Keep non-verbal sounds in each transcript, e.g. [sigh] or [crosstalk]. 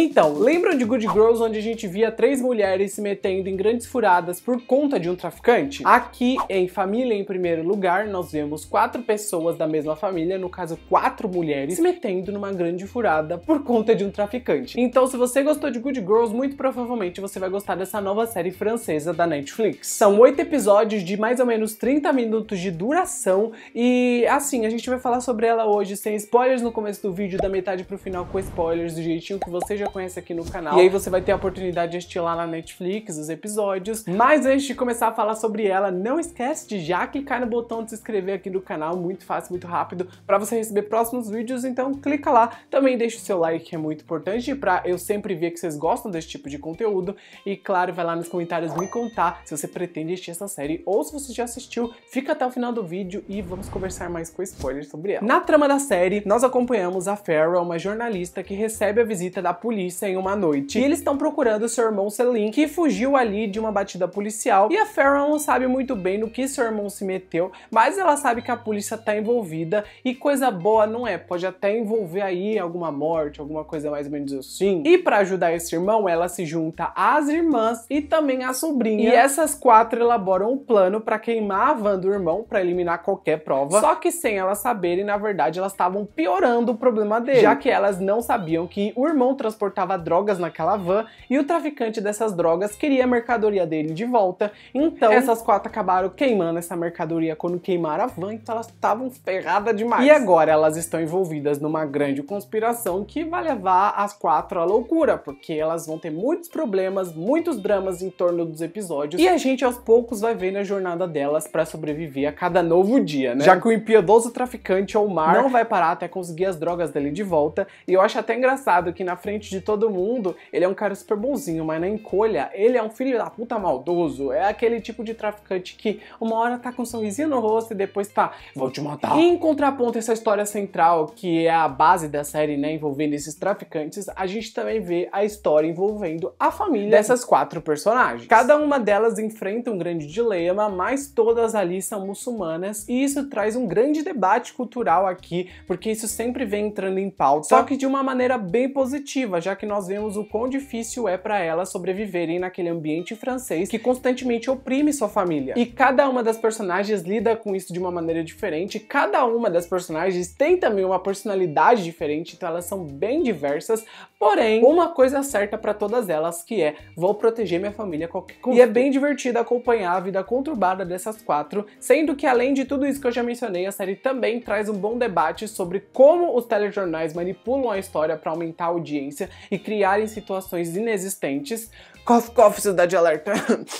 Então, lembram de Good Girls onde a gente via três mulheres se metendo em grandes furadas por conta de um traficante? Aqui, em Família em Primeiro Lugar, nós vemos quatro pessoas da mesma família, no caso quatro mulheres, se metendo numa grande furada por conta de um traficante. Então, se você gostou de Good Girls, muito provavelmente você vai gostar dessa nova série francesa da Netflix. São oito episódios de mais ou menos 30 minutos de duração e, assim, a gente vai falar sobre ela hoje sem spoilers no começo do vídeo, da metade pro final com spoilers, do jeitinho que você já conhece aqui no canal. E aí você vai ter a oportunidade de assistir lá na Netflix os episódios. Mas antes de começar a falar sobre ela, não esquece de já clicar no botão de se inscrever aqui no canal, muito fácil, muito rápido, para você receber próximos vídeos, então clica lá. Também deixa o seu like, que é muito importante, para eu sempre ver que vocês gostam desse tipo de conteúdo. E claro, vai lá nos comentários me contar se você pretende assistir essa série ou se você já assistiu. Fica até o final do vídeo e vamos conversar mais com spoilers sobre ela. Na trama da série, nós acompanhamos a Farrell, uma jornalista que recebe a visita da polícia polícia em uma noite. E eles estão procurando seu irmão Selim, que fugiu ali de uma batida policial. E a Farrah não sabe muito bem no que seu irmão se meteu, mas ela sabe que a polícia tá envolvida e coisa boa não é, pode até envolver aí alguma morte, alguma coisa mais ou menos assim. E para ajudar esse irmão, ela se junta às irmãs e também à sobrinha. E essas quatro elaboram um plano para queimar a van do irmão para eliminar qualquer prova. Só que sem elas saberem, na verdade, elas estavam piorando o problema dele, já que elas não sabiam que o irmão trans transportava drogas naquela van e o traficante dessas drogas queria a mercadoria dele de volta. Então, é. essas quatro acabaram queimando essa mercadoria quando queimaram a van, então elas estavam ferradas demais. E agora elas estão envolvidas numa grande conspiração que vai levar as quatro à loucura, porque elas vão ter muitos problemas, muitos dramas em torno dos episódios. E a gente aos poucos vai vendo a jornada delas para sobreviver a cada novo dia, né? Já que o impiedoso traficante Omar não vai parar até conseguir as drogas dele de volta. E eu acho até engraçado que na frente frente de todo mundo, ele é um cara super bonzinho, mas na encolha, ele é um filho da puta maldoso. É aquele tipo de traficante que uma hora tá com um sorrisinho no rosto e depois tá, vou te matar. em contraponto essa história central, que é a base da série, né, envolvendo esses traficantes, a gente também vê a história envolvendo a família dessas quatro personagens. Cada uma delas enfrenta um grande dilema, mas todas ali são muçulmanas e isso traz um grande debate cultural aqui, porque isso sempre vem entrando em pauta, só que de uma maneira bem positiva, já que nós vemos o quão difícil é para elas sobreviverem naquele ambiente francês que constantemente oprime sua família. E cada uma das personagens lida com isso de uma maneira diferente, cada uma das personagens tem também uma personalidade diferente, então elas são bem diversas, porém, uma coisa certa para todas elas que é, vou proteger minha família a qualquer custo. E é bem divertido acompanhar a vida conturbada dessas quatro, sendo que além de tudo isso que eu já mencionei, a série também traz um bom debate sobre como os telejornais manipulam a história para aumentar a audiência, e criarem situações inexistentes cof, cof, cidade alerta.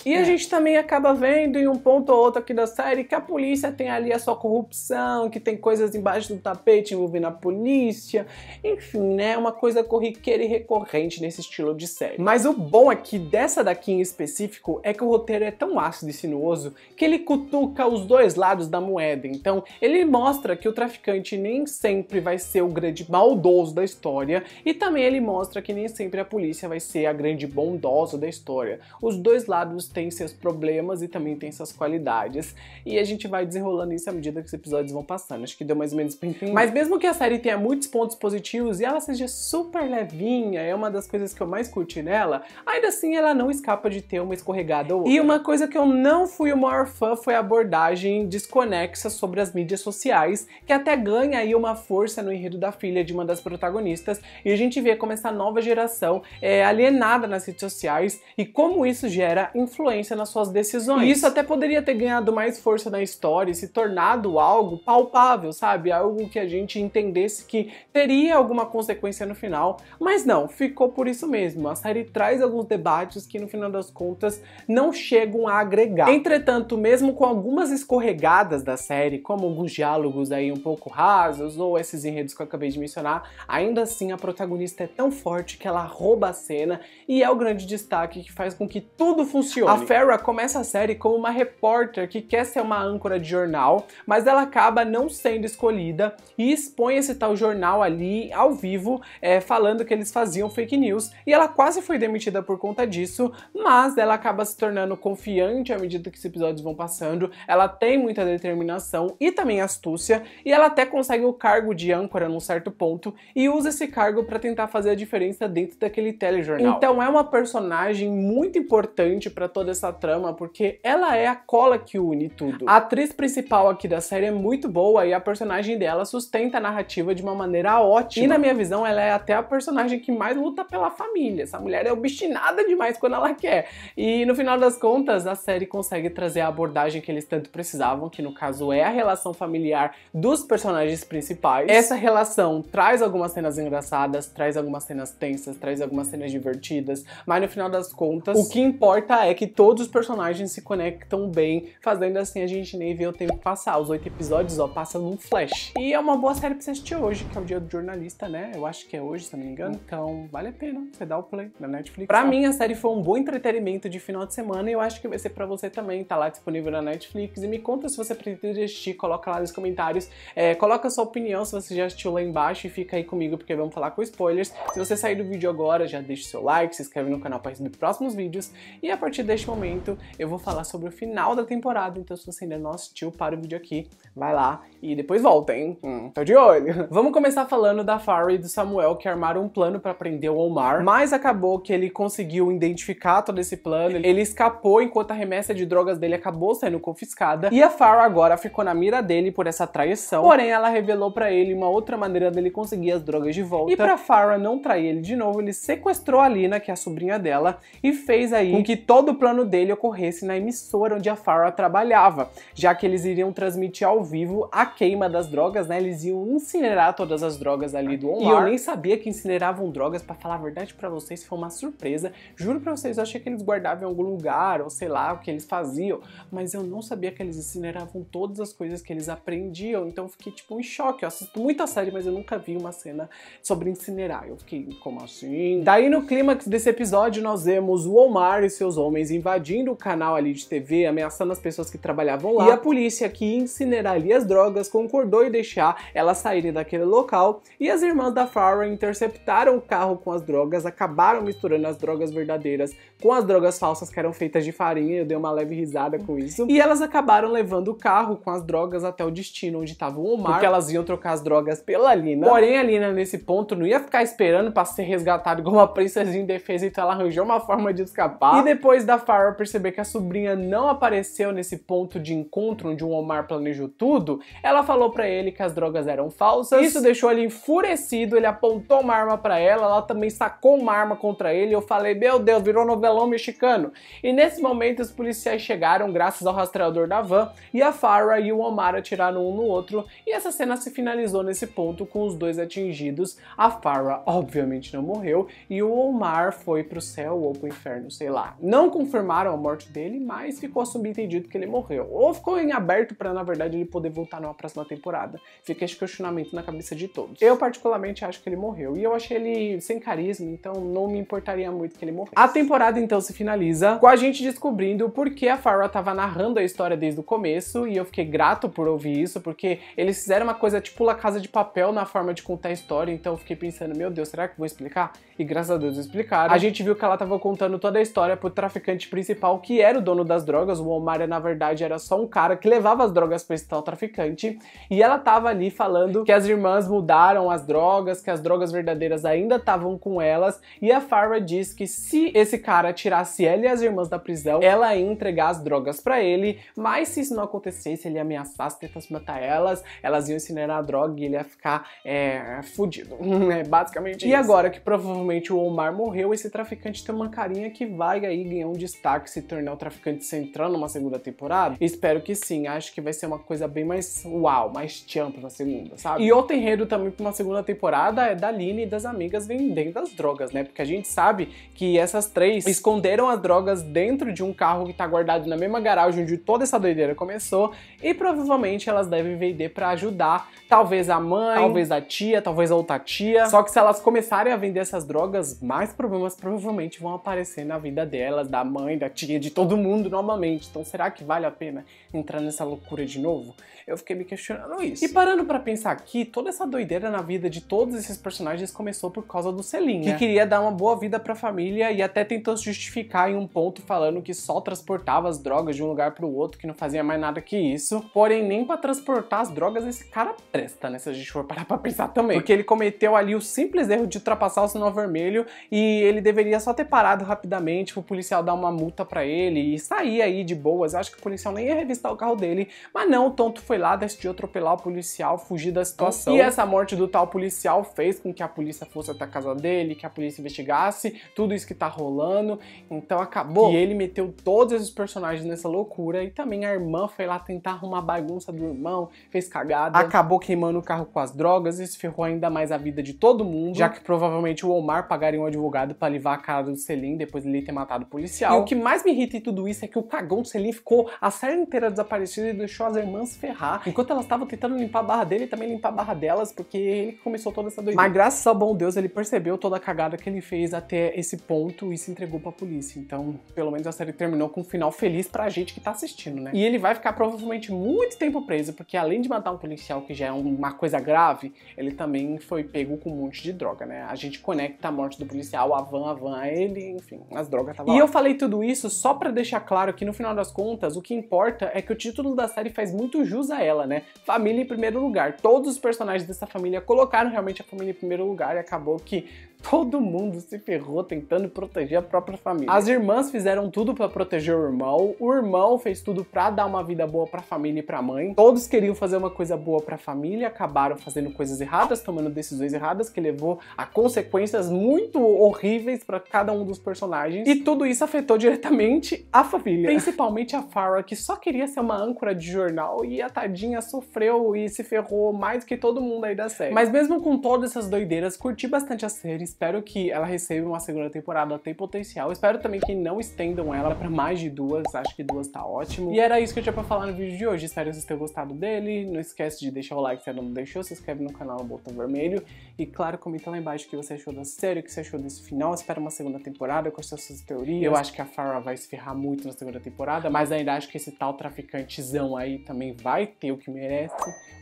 E a é. gente também acaba vendo em um ponto ou outro aqui da série que a polícia tem ali a sua corrupção, que tem coisas embaixo do tapete envolvendo a polícia. Enfim, né? É uma coisa corriqueira e recorrente nesse estilo de série. Mas o bom aqui dessa daqui em específico é que o roteiro é tão ácido e sinuoso que ele cutuca os dois lados da moeda. Então, ele mostra que o traficante nem sempre vai ser o grande maldoso da história e também ele mostra que nem sempre a polícia vai ser a grande bondosa da história. Os dois lados têm seus problemas e também têm suas qualidades. E a gente vai desenrolando isso à medida que os episódios vão passando. Acho que deu mais ou menos pra entender. Mas mesmo que a série tenha muitos pontos positivos e ela seja super levinha, é uma das coisas que eu mais curti nela, ainda assim ela não escapa de ter uma escorregada ou outra. E uma coisa que eu não fui o maior fã foi a abordagem desconexa sobre as mídias sociais, que até ganha aí uma força no enredo da filha de uma das protagonistas. E a gente vê como essa nova geração é alienada nas redes sociais e como isso gera influência nas suas decisões. E isso até poderia ter ganhado mais força na história e se tornado algo palpável, sabe? Algo que a gente entendesse que teria alguma consequência no final, mas não, ficou por isso mesmo. A série traz alguns debates que no final das contas não chegam a agregar. Entretanto, mesmo com algumas escorregadas da série, como alguns diálogos aí um pouco rasos ou esses enredos que eu acabei de mencionar, ainda assim a protagonista é tão forte que ela rouba a cena e é o grande destaque destaque que faz com que tudo funcione. A Farrah começa a série como uma repórter que quer ser uma âncora de jornal, mas ela acaba não sendo escolhida e expõe esse tal jornal ali ao vivo, é, falando que eles faziam fake news, e ela quase foi demitida por conta disso, mas ela acaba se tornando confiante à medida que os episódios vão passando, ela tem muita determinação e também astúcia, e ela até consegue o cargo de âncora num certo ponto, e usa esse cargo para tentar fazer a diferença dentro daquele telejornal. Então é uma personagem personagem muito importante para toda essa trama, porque ela é a cola que une tudo. A atriz principal aqui da série é muito boa e a personagem dela sustenta a narrativa de uma maneira ótima. E na minha visão, ela é até a personagem que mais luta pela família. Essa mulher é obstinada demais quando ela quer. E no final das contas, a série consegue trazer a abordagem que eles tanto precisavam, que no caso é a relação familiar dos personagens principais. Essa relação traz algumas cenas engraçadas, traz algumas cenas tensas, traz algumas cenas divertidas, mas no final final das contas, o que importa é que todos os personagens se conectam bem, fazendo assim a gente nem vê o tempo passar. Os oito episódios, ó, passam num flash. E é uma boa série pra você assistir hoje, que é o dia do jornalista, né? Eu acho que é hoje, se não me engano. Então, vale a pena você dar o play na Netflix. Pra ó. mim, a série foi um bom entretenimento de final de semana e eu acho que vai ser pra você também. Tá lá disponível na Netflix. E me conta se você pretende assistir, coloca lá nos comentários. É, coloca sua opinião se você já assistiu lá embaixo e fica aí comigo, porque vamos falar com spoilers. Se você sair do vídeo agora, já deixa o seu like, se inscreve no canal pra lançamentos próximos vídeos e a partir deste momento eu vou falar sobre o final da temporada, então se você ainda não assistiu, para o vídeo aqui, vai lá e depois volta, hein? Hum, tô de olho! [laughs] Vamos começar falando da Farah e do Samuel que armaram um plano para prender o Omar, mas acabou que ele conseguiu identificar todo esse plano, ele escapou enquanto a remessa de drogas dele acabou sendo confiscada e a Farah agora ficou na mira dele por essa traição, porém ela revelou para ele uma outra maneira dele conseguir as drogas de volta e para Farah não trair ele de novo, ele sequestrou a Lina, que é a sobrinha dela, dela e fez aí com que todo o plano dele ocorresse na emissora onde a Farah trabalhava, já que eles iriam transmitir ao vivo a queima das drogas, né? Eles iam incinerar todas as drogas ali do online. E eu nem sabia que incineravam drogas, para falar a verdade para vocês, foi uma surpresa. Juro para vocês, eu achei que eles guardavam em algum lugar, ou sei lá, o que eles faziam, mas eu não sabia que eles incineravam todas as coisas que eles aprendiam, então eu fiquei tipo em choque. Eu assisto muita série, mas eu nunca vi uma cena sobre incinerar. Eu fiquei, como assim? Daí no clímax desse episódio, nós nós vemos o Omar e seus homens invadindo o canal ali de TV, ameaçando as pessoas que trabalhavam lá, e a polícia que incineraria as drogas concordou em deixar elas saírem daquele local, e as irmãs da Farrah interceptaram o carro com as drogas, acabaram misturando as drogas verdadeiras com as drogas falsas que eram feitas de farinha, eu dei uma leve risada com isso, e elas acabaram levando o carro com as drogas até o destino onde estava o Omar, porque elas iam trocar as drogas pela Lina. Porém, a Lina nesse ponto não ia ficar esperando para ser resgatada igual uma princesa indefesa, então ela arranjou uma forma de escapar. E depois da Farah perceber que a sobrinha não apareceu nesse ponto de encontro onde o Omar planejou tudo, ela falou para ele que as drogas eram falsas. Isso deixou ele enfurecido, ele apontou uma arma para ela, ela também sacou uma arma contra ele. eu falei, meu Deus, virou novelão mexicano. E nesse momento os policiais chegaram graças ao rastreador da van e a Farah e o Omar atiraram um no outro. E essa cena se finalizou nesse ponto com os dois atingidos. A Farah obviamente não morreu e o Omar foi pro céu ou para o inferno, sei lá. Não confirmaram a morte dele, mas ficou subentendido que ele morreu. Ou ficou em aberto para, na verdade, ele poder voltar numa próxima temporada. Fica esse questionamento na cabeça de todos. Eu, particularmente, acho que ele morreu. E eu achei ele sem carisma, então não me importaria muito que ele morresse. A temporada, então, se finaliza com a gente descobrindo por que a Farrah estava narrando a história desde o começo. E eu fiquei grato por ouvir isso, porque eles fizeram uma coisa tipo La Casa de Papel na forma de contar a história. Então eu fiquei pensando, meu Deus, será que vou explicar? E graças a Deus explicaram. A gente viu que ela tava estava contando toda a história pro traficante principal, que era o dono das drogas. O Omar, na verdade, era só um cara que levava as drogas para esse tal traficante. E ela tava ali falando que as irmãs mudaram as drogas, que as drogas verdadeiras ainda estavam com elas. E a Farah diz que se esse cara tirasse ela e as irmãs da prisão, ela ia entregar as drogas para ele. Mas se isso não acontecesse, ele ameaçasse, tentasse matar elas, elas iam incinerar a droga e ele ia ficar é, fudido. [laughs] É basicamente e isso. E agora que provavelmente o Omar morreu, esse traficante é uma carinha que vai aí ganhar um destaque, se tornar o traficante central numa segunda temporada? Espero que sim, acho que vai ser uma coisa bem mais uau, mais tchan pra segunda, sabe? E outro enredo também pra uma segunda temporada é da Lina e das amigas vendendo as drogas, né? Porque a gente sabe que essas três esconderam as drogas dentro de um carro que tá guardado na mesma garagem onde toda essa doideira começou e provavelmente elas devem vender para ajudar talvez a mãe, talvez a tia, talvez a outra tia. Só que se elas começarem a vender essas drogas, mais problemas provavelmente vão aparecer na vida delas, da mãe, da tia, de todo mundo normalmente. Então será que vale a pena entrar nessa loucura de novo? Eu fiquei me questionando isso. E parando para pensar aqui, toda essa doideira na vida de todos esses personagens começou por causa do Selim, que né? queria dar uma boa vida pra família e até tentou se justificar em um ponto falando que só transportava as drogas de um lugar para o outro, que não fazia mais nada que isso. Porém, nem para transportar as drogas esse cara presta, né? Se a gente for parar pra pensar também. Porque ele cometeu ali o simples erro de ultrapassar o sinal vermelho e ele deveria só ter parado rapidamente pro policial dar uma multa para ele e sair aí de boas. acho que o policial nem ia revistar o carro dele, mas não, o tonto foi lá, decidiu atropelar o policial, fugir da situação. E essa morte do tal policial fez com que a polícia fosse até a casa dele, que a polícia investigasse tudo isso que tá rolando. Então acabou. E ele meteu todos os personagens nessa loucura e também a irmã foi lá tentar arrumar a bagunça do irmão, fez cagada. Acabou queimando o carro com as drogas, e se ferrou ainda mais a vida de todo mundo, já que provavelmente o Omar pagaria um advogado para livrar a cara do Selim depois de ele ter matado o policial. E o que mais me irrita em tudo isso é que o cagão do Selim ficou a série inteira desaparecido e deixou as irmãs ferrar. Enquanto elas estavam tentando limpar a barra dele, também limpar a barra delas, porque ele começou toda essa doideira. Mas graças ao bom Deus, ele percebeu toda a cagada que ele fez até esse ponto e se entregou pra polícia. Então, pelo menos a série terminou com um final feliz pra gente que tá assistindo, né? E ele vai ficar provavelmente muito tempo preso, porque além de matar um policial, que já é uma coisa grave, ele também foi pego com um monte de droga, né? A gente conecta a morte do policial, a van, a van, a ele enfim, as drogas estavam. E lá. eu falei tudo isso só para deixar claro que no final das contas o que importa é que o título da série faz muito jus a ela, né? Família em primeiro lugar. Todos os personagens dessa família colocaram realmente a família em primeiro lugar e acabou que Todo mundo se ferrou tentando proteger a própria família. As irmãs fizeram tudo para proteger o irmão, o irmão fez tudo para dar uma vida boa para a família e para a mãe. Todos queriam fazer uma coisa boa para a família, acabaram fazendo coisas erradas, tomando decisões erradas que levou a consequências muito horríveis para cada um dos personagens. E tudo isso afetou diretamente a família, principalmente a Farah, que só queria ser uma âncora de jornal e a tadinha sofreu e se ferrou mais que todo mundo aí da série. Mas mesmo com todas essas doideiras, curti bastante a série Espero que ela receba uma segunda temporada, tem potencial. Espero também que não estendam ela para mais de duas, acho que duas tá ótimo. E era isso que eu tinha pra falar no vídeo de hoje. Espero que vocês tenham gostado dele. Não esquece de deixar o like se ainda não deixou, se inscreve no canal, no botão vermelho. E claro, comenta lá embaixo o que você achou da série, o que você achou desse final. Espero uma segunda temporada, com as suas teorias. Eu acho que a Farah vai se ferrar muito na segunda temporada, mas ainda acho que esse tal traficantezão aí também vai ter o que merece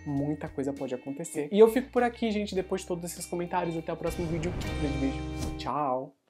muita coisa pode acontecer. E eu fico por aqui, gente, depois de todos esses comentários. Até o próximo vídeo. Um grande beijo. Tchau!